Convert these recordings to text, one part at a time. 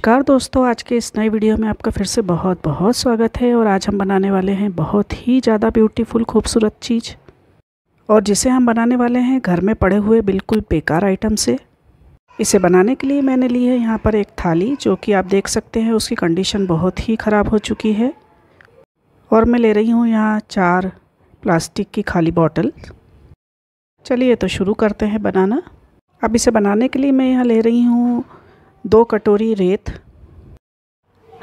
नमस्कार दोस्तों आज के इस नए वीडियो में आपका फिर से बहुत बहुत स्वागत है और आज हम बनाने वाले हैं बहुत ही ज़्यादा ब्यूटीफुल खूबसूरत चीज़ और जिसे हम बनाने वाले हैं घर में पड़े हुए बिल्कुल बेकार आइटम से इसे बनाने के लिए मैंने ली है यहाँ पर एक थाली जो कि आप देख सकते हैं उसकी कंडीशन बहुत ही ख़राब हो चुकी है और मैं ले रही हूँ यहाँ चार प्लास्टिक की खाली बॉटल चलिए तो शुरू करते हैं बनाना अब इसे बनाने के लिए मैं यहाँ ले रही हूँ दो कटोरी रेत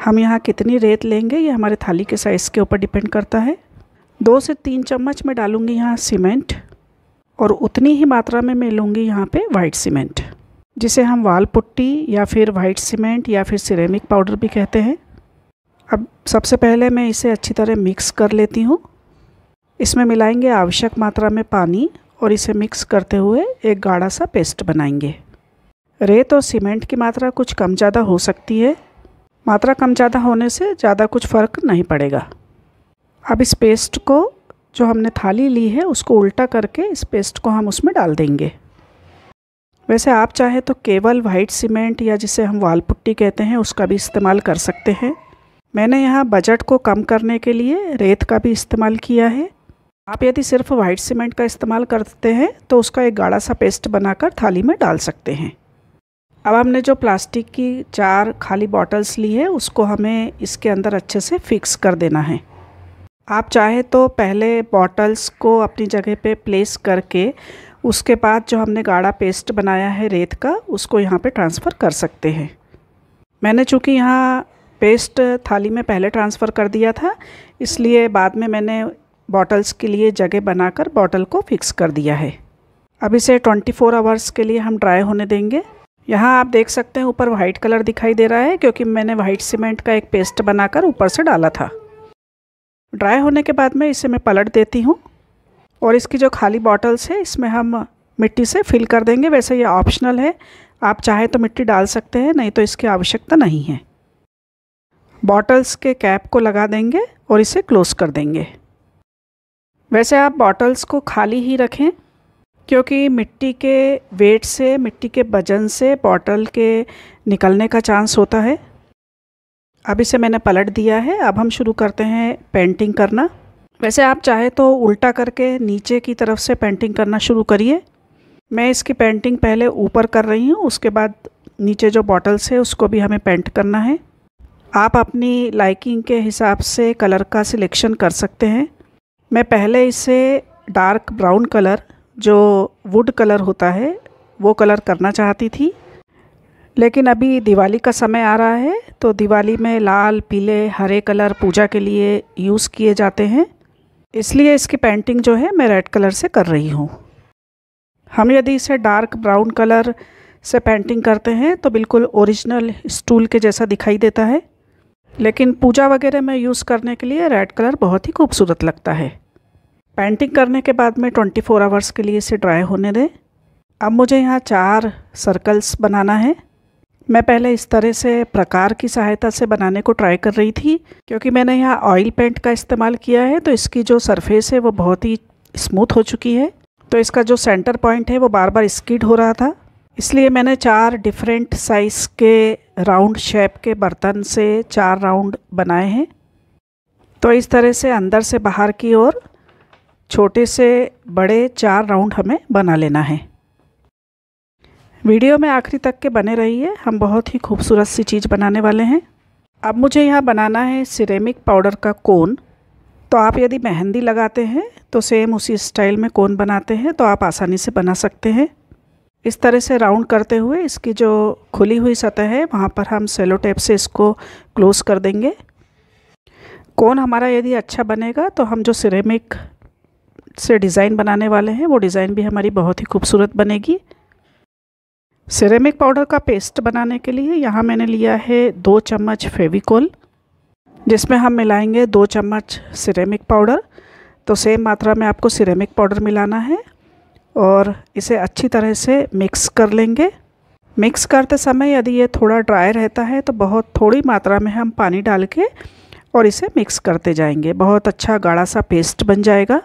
हम यहाँ कितनी रेत लेंगे ये हमारे थाली के साइज़ के ऊपर डिपेंड करता है दो से तीन चम्मच में डालूँगी यहाँ सीमेंट और उतनी ही मात्रा में मैं लूँगी यहाँ पे वाइट सीमेंट जिसे हम वाल पुट्टी या फिर वाइट सीमेंट या फिर सिरेमिक पाउडर भी कहते हैं अब सबसे पहले मैं इसे अच्छी तरह मिक्स कर लेती हूँ इसमें मिलाएंगे आवश्यक मात्रा में पानी और इसे मिक्स करते हुए एक गाढ़ा सा पेस्ट बनाएंगे रेत और सीमेंट की मात्रा कुछ कम ज़्यादा हो सकती है मात्रा कम ज़्यादा होने से ज़्यादा कुछ फ़र्क नहीं पड़ेगा अब इस पेस्ट को जो हमने थाली ली है उसको उल्टा करके इस पेस्ट को हम उसमें डाल देंगे वैसे आप चाहे तो केवल वाइट सीमेंट या जिसे हम वाल पुट्टी कहते हैं उसका भी इस्तेमाल कर सकते हैं मैंने यहाँ बजट को कम करने के लिए रेत का भी इस्तेमाल किया है आप यदि सिर्फ वाइट सीमेंट का इस्तेमाल करते हैं तो उसका एक गाढ़ा सा पेस्ट बनाकर थाली में डाल सकते हैं अब हमने जो प्लास्टिक की चार खाली बॉटल्स ली है उसको हमें इसके अंदर अच्छे से फिक्स कर देना है आप चाहे तो पहले बॉटल्स को अपनी जगह पे प्लेस करके उसके बाद जो हमने गाढ़ा पेस्ट बनाया है रेत का उसको यहाँ पे ट्रांसफ़र कर सकते हैं मैंने चूँकि यहाँ पेस्ट थाली में पहले ट्रांसफ़र कर दिया था इसलिए बाद में मैंने बॉटल्स के लिए जगह बनाकर बॉटल को फिक्स कर दिया है अब इसे 24 आवर्स के लिए हम ड्राई होने देंगे यहाँ आप देख सकते हैं ऊपर वाइट कलर दिखाई दे रहा है क्योंकि मैंने वाइट सीमेंट का एक पेस्ट बनाकर ऊपर से डाला था ड्राई होने के बाद में इसे मैं पलट देती हूँ और इसकी जो खाली बॉटल्स है इसमें हम मिट्टी से फिल कर देंगे वैसे ये ऑप्शनल है आप चाहे तो मिट्टी डाल सकते हैं नहीं तो इसकी आवश्यकता नहीं है बॉटल्स के कैप को लगा देंगे और इसे क्लोज़ कर देंगे वैसे आप बॉटल्स को खाली ही रखें क्योंकि मिट्टी के वेट से मिट्टी के वजन से बॉटल के निकलने का चांस होता है अब इसे मैंने पलट दिया है अब हम शुरू करते हैं पेंटिंग करना वैसे आप चाहे तो उल्टा करके नीचे की तरफ से पेंटिंग करना शुरू करिए मैं इसकी पेंटिंग पहले ऊपर कर रही हूँ उसके बाद नीचे जो बॉटल्स है उसको भी हमें पेंट करना है आप अपनी लाइकिंग के हिसाब से कलर का सिलेक्शन कर सकते हैं मैं पहले इसे डार्क ब्राउन कलर जो वुड कलर होता है वो कलर करना चाहती थी लेकिन अभी दिवाली का समय आ रहा है तो दिवाली में लाल पीले हरे कलर पूजा के लिए यूज़ किए जाते हैं इसलिए इसकी पेंटिंग जो है मैं रेड कलर से कर रही हूँ हम यदि इसे डार्क ब्राउन कलर से पेंटिंग करते हैं तो बिल्कुल ओरिजिनल स्टूल के जैसा दिखाई देता है लेकिन पूजा वगैरह में यूज़ करने के लिए रेड कलर बहुत ही खूबसूरत लगता है पेंटिंग करने के बाद में 24 फोर आवर्स के लिए इसे ड्राई होने दें अब मुझे यहाँ चार सर्कल्स बनाना है मैं पहले इस तरह से प्रकार की सहायता से बनाने को ट्राई कर रही थी क्योंकि मैंने यहाँ ऑयल पेंट का इस्तेमाल किया है तो इसकी जो सरफेस है वो बहुत ही स्मूथ हो चुकी है तो इसका जो सेंटर पॉइंट है वो बार बार स्कीड हो रहा था इसलिए मैंने चार डिफरेंट साइज़ के राउंड शेप के बर्तन से चार राउंड बनाए हैं तो इस तरह से अंदर से बाहर की ओर छोटे से बड़े चार राउंड हमें बना लेना है वीडियो में आखिरी तक के बने रहिए हम बहुत ही खूबसूरत सी चीज़ बनाने वाले हैं अब मुझे यहाँ बनाना है सिरेमिक पाउडर का कोन तो आप यदि मेहंदी लगाते हैं तो सेम उसी स्टाइल में कोन बनाते हैं तो आप आसानी से बना सकते हैं इस तरह से राउंड करते हुए इसकी जो खुली हुई सतह है वहाँ पर हम सेलो टेप से इसको क्लोज़ कर देंगे कोन हमारा यदि अच्छा बनेगा तो हम जो सिरेमिक से डिज़ाइन बनाने वाले हैं वो डिज़ाइन भी हमारी बहुत ही खूबसूरत बनेगी सिरेमिक पाउडर का पेस्ट बनाने के लिए यहाँ मैंने लिया है दो चम्मच फेविकोल जिसमें हम मिलाएंगे दो चम्मच सिरेमिक पाउडर तो सेम मात्रा में आपको सिरेमिक पाउडर मिलाना है और इसे अच्छी तरह से मिक्स कर लेंगे मिक्स करते समय यदि ये थोड़ा ड्राई रहता है तो बहुत थोड़ी मात्रा में हम पानी डाल के और इसे मिक्स करते जाएंगे बहुत अच्छा गाढ़ा सा पेस्ट बन जाएगा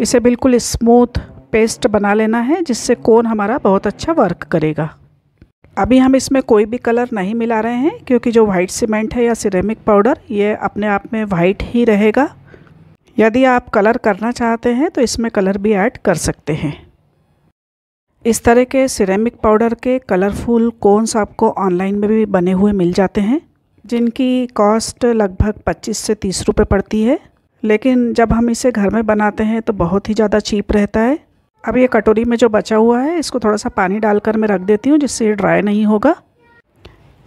इसे बिल्कुल स्मूथ पेस्ट बना लेना है जिससे कोन हमारा बहुत अच्छा वर्क करेगा अभी हम इसमें कोई भी कलर नहीं मिला रहे हैं क्योंकि जो वाइट सीमेंट है या सिरेमिक पाउडर ये अपने आप में वाइट ही रहेगा यदि आप कलर करना चाहते हैं तो इसमें कलर भी ऐड कर सकते हैं इस तरह के सिरेमिक पाउडर के कलरफुल कोन्स आपको ऑनलाइन में भी बने हुए मिल जाते हैं जिनकी कॉस्ट लगभग 25 से 30 रुपए पड़ती है लेकिन जब हम इसे घर में बनाते हैं तो बहुत ही ज़्यादा चीप रहता है अब ये कटोरी में जो बचा हुआ है इसको थोड़ा सा पानी डालकर मैं रख देती हूँ जिससे ये ड्राई नहीं होगा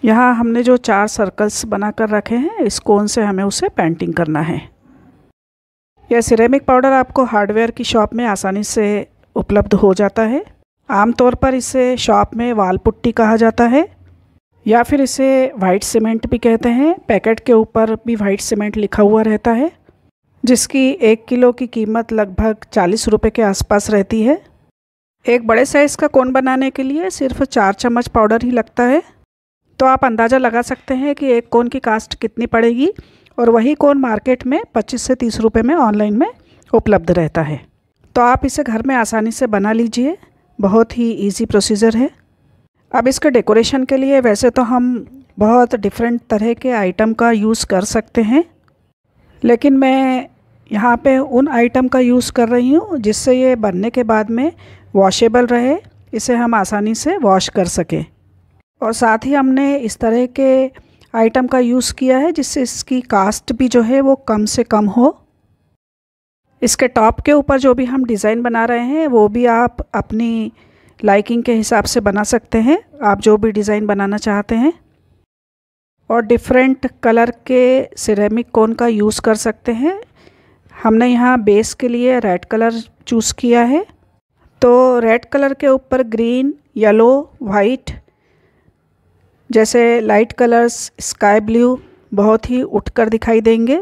यहाँ हमने जो चार सर्कल्स बना कर रखे हैं इस कोन से हमें उसे पेंटिंग करना है यह सिरेमिक पाउडर आपको हार्डवेयर की शॉप में आसानी से उपलब्ध हो जाता है आमतौर पर इसे शॉप में वाल पुट्टी कहा जाता है या फिर इसे वाइट सीमेंट भी कहते हैं पैकेट के ऊपर भी वाइट सीमेंट लिखा हुआ रहता है जिसकी एक किलो की कीमत लगभग चालीस रुपये के आसपास रहती है एक बड़े साइज़ का कोन बनाने के लिए सिर्फ चार चम्मच पाउडर ही लगता है तो आप अंदाज़ा लगा सकते हैं कि एक कोन की कास्ट कितनी पड़ेगी और वही कोन मार्केट में 25 से 30 रुपए में ऑनलाइन में उपलब्ध रहता है तो आप इसे घर में आसानी से बना लीजिए बहुत ही इजी प्रोसीजर है अब इसके डेकोरेशन के लिए वैसे तो हम बहुत डिफरेंट तरह के आइटम का यूज़ कर सकते हैं लेकिन मैं यहाँ पे उन आइटम का यूज़ कर रही हूँ जिससे ये बनने के बाद में वॉशेबल रहे इसे हम आसानी से वॉश कर सकें और साथ ही हमने इस तरह के आइटम का यूज़ किया है जिससे इसकी कास्ट भी जो है वो कम से कम हो इसके टॉप के ऊपर जो भी हम डिज़ाइन बना रहे हैं वो भी आप अपनी लाइकिंग के हिसाब से बना सकते हैं आप जो भी डिज़ाइन बनाना चाहते हैं और डिफरेंट कलर के सिरेमिक कोन का यूज़ कर सकते हैं हमने यहाँ बेस के लिए रेड कलर चूज़ किया है तो रेड कलर के ऊपर ग्रीन येलो वाइट जैसे लाइट कलर्स स्काई ब्लू बहुत ही उठकर दिखाई देंगे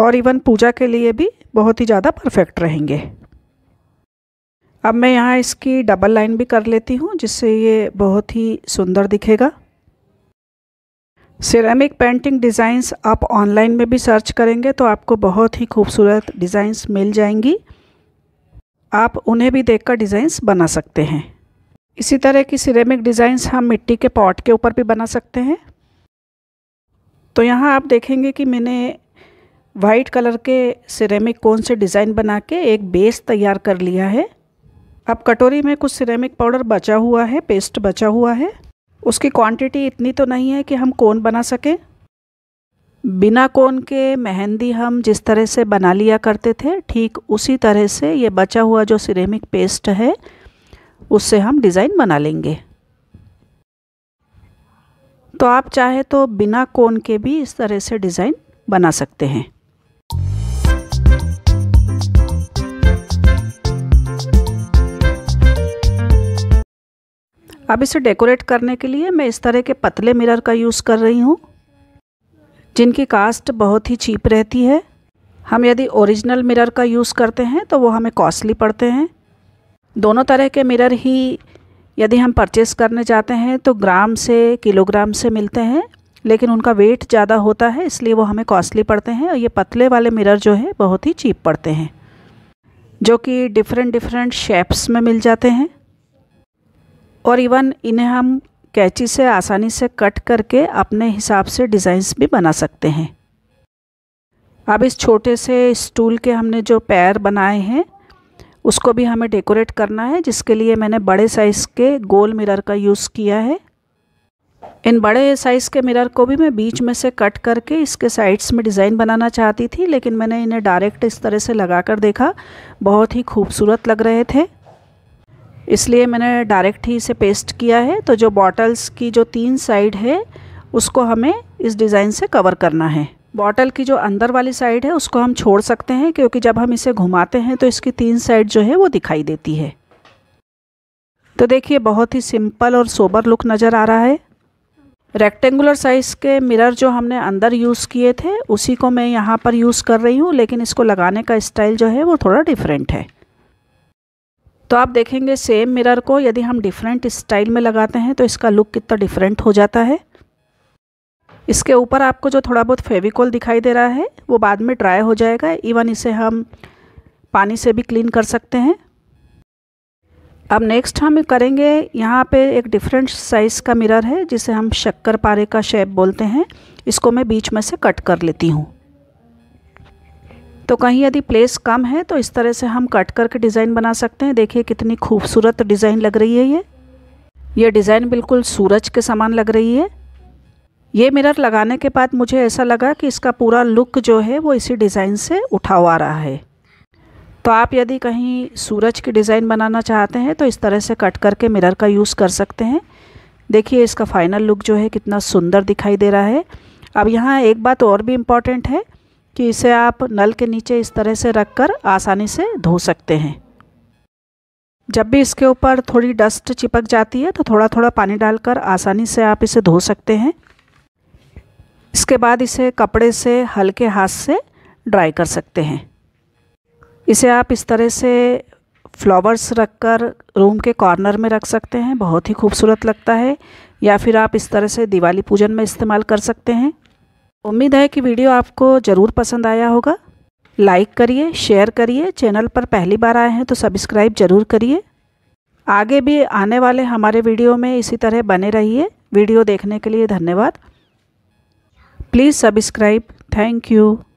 और इवन पूजा के लिए भी बहुत ही ज़्यादा परफेक्ट रहेंगे अब मैं यहाँ इसकी डबल लाइन भी कर लेती हूँ जिससे ये बहुत ही सुंदर दिखेगा सिरेमिक पेंटिंग डिज़ाइंस आप ऑनलाइन में भी सर्च करेंगे तो आपको बहुत ही खूबसूरत डिज़ाइंस मिल जाएंगी आप उन्हें भी देखकर डिज़ाइंस बना सकते हैं इसी तरह की सिरेमिक डिज़ाइंस हम मिट्टी के पॉट के ऊपर भी बना सकते हैं तो यहाँ आप देखेंगे कि मैंने वाइट कलर के सिरेमिक कोन से डिज़ाइन बना के एक बेस तैयार कर लिया है अब कटोरी में कुछ सिरेमिक पाउडर बचा हुआ है पेस्ट बचा हुआ है उसकी क्वांटिटी इतनी तो नहीं है कि हम कोन बना सकें बिना कोन के मेहंदी हम जिस तरह से बना लिया करते थे ठीक उसी तरह से ये बचा हुआ जो सिरेमिक पेस्ट है उससे हम डिज़ाइन बना लेंगे तो आप चाहे तो बिना कोन के भी इस तरह से डिज़ाइन बना सकते हैं अब इसे डेकोरेट करने के लिए मैं इस तरह के पतले मिरर का यूज़ कर रही हूँ जिनकी कास्ट बहुत ही चीप रहती है हम यदि ओरिजिनल मिरर का यूज़ करते हैं तो वो हमें कॉस्टली पड़ते हैं दोनों तरह के मिरर ही यदि हम परचेस करने जाते हैं तो ग्राम से किलोग्राम से मिलते हैं लेकिन उनका वेट ज़्यादा होता है इसलिए वो हमें कॉस्टली पड़ते हैं और ये पतले वाले मिरर जो है बहुत ही चीप पड़ते हैं जो कि डिफरेंट डिफरेंट शेप्स में मिल जाते हैं और इवन इन्हें हम कैची से आसानी से कट करके अपने हिसाब से डिज़ाइंस भी बना सकते हैं अब इस छोटे से स्टूल के हमने जो पैर बनाए हैं उसको भी हमें डेकोरेट करना है जिसके लिए मैंने बड़े साइज़ के गोल मिरर का यूज़ किया है इन बड़े साइज़ के मिरर को भी मैं बीच में से कट करके इसके साइड्स में डिज़ाइन बनाना चाहती थी लेकिन मैंने इन्हें डायरेक्ट इस तरह से लगा कर देखा बहुत ही खूबसूरत लग रहे थे इसलिए मैंने डायरेक्ट ही इसे पेस्ट किया है तो जो बॉटल्स की जो तीन साइड है उसको हमें इस डिज़ाइन से कवर करना है बॉटल की जो अंदर वाली साइड है उसको हम छोड़ सकते हैं क्योंकि जब हम इसे घुमाते हैं तो इसकी तीन साइड जो है वो दिखाई देती है तो देखिए बहुत ही सिंपल और सोबर लुक नज़र आ रहा है रेक्टेंगुलर साइज़ के मिरर जो हमने अंदर यूज़ किए थे उसी को मैं यहाँ पर यूज़ कर रही हूँ लेकिन इसको लगाने का स्टाइल जो है वो थोड़ा डिफरेंट है तो आप देखेंगे सेम मिरर को यदि हम डिफरेंट स्टाइल में लगाते हैं तो इसका लुक कितना डिफरेंट हो जाता है इसके ऊपर आपको जो थोड़ा बहुत फेविकोल दिखाई दे रहा है वो बाद में ड्राई हो जाएगा इवन इसे हम पानी से भी क्लीन कर सकते हैं अब नेक्स्ट हम करेंगे यहाँ पे एक डिफरेंट साइज़ का मिरर है जिसे हम शक्कर पारे का शेप बोलते हैं इसको मैं बीच में से कट कर लेती हूँ तो कहीं यदि प्लेस कम है तो इस तरह से हम कट करके डिज़ाइन बना सकते हैं देखिए कितनी खूबसूरत डिज़ाइन लग रही है ये ये डिज़ाइन बिल्कुल सूरज के समान लग रही है ये मिरर लगाने के बाद मुझे ऐसा लगा कि इसका पूरा लुक जो है वो इसी डिज़ाइन से उठा हुआ रहा है तो आप यदि कहीं सूरज की डिज़ाइन बनाना चाहते हैं तो इस तरह से कट करके मिरर का यूज़ कर सकते हैं देखिए इसका फाइनल लुक जो है कितना सुंदर दिखाई दे रहा है अब यहाँ एक बात और भी इम्पॉर्टेंट है कि इसे आप नल के नीचे इस तरह से रखकर आसानी से धो सकते हैं जब भी इसके ऊपर थोड़ी डस्ट चिपक जाती है तो थोड़ा थोड़ा पानी डालकर आसानी से आप इसे धो सकते हैं इसके बाद इसे कपड़े से हल्के हाथ से ड्राई कर सकते हैं इसे आप इस तरह से फ्लावर्स रखकर रूम के कॉर्नर में रख सकते हैं बहुत ही खूबसूरत लगता है या फिर आप इस तरह से दिवाली पूजन में इस्तेमाल कर सकते हैं उम्मीद है कि वीडियो आपको ज़रूर पसंद आया होगा लाइक करिए शेयर करिए चैनल पर पहली बार आए हैं तो सब्सक्राइब ज़रूर करिए आगे भी आने वाले हमारे वीडियो में इसी तरह बने रहिए वीडियो देखने के लिए धन्यवाद प्लीज़ सब्सक्राइब थैंक यू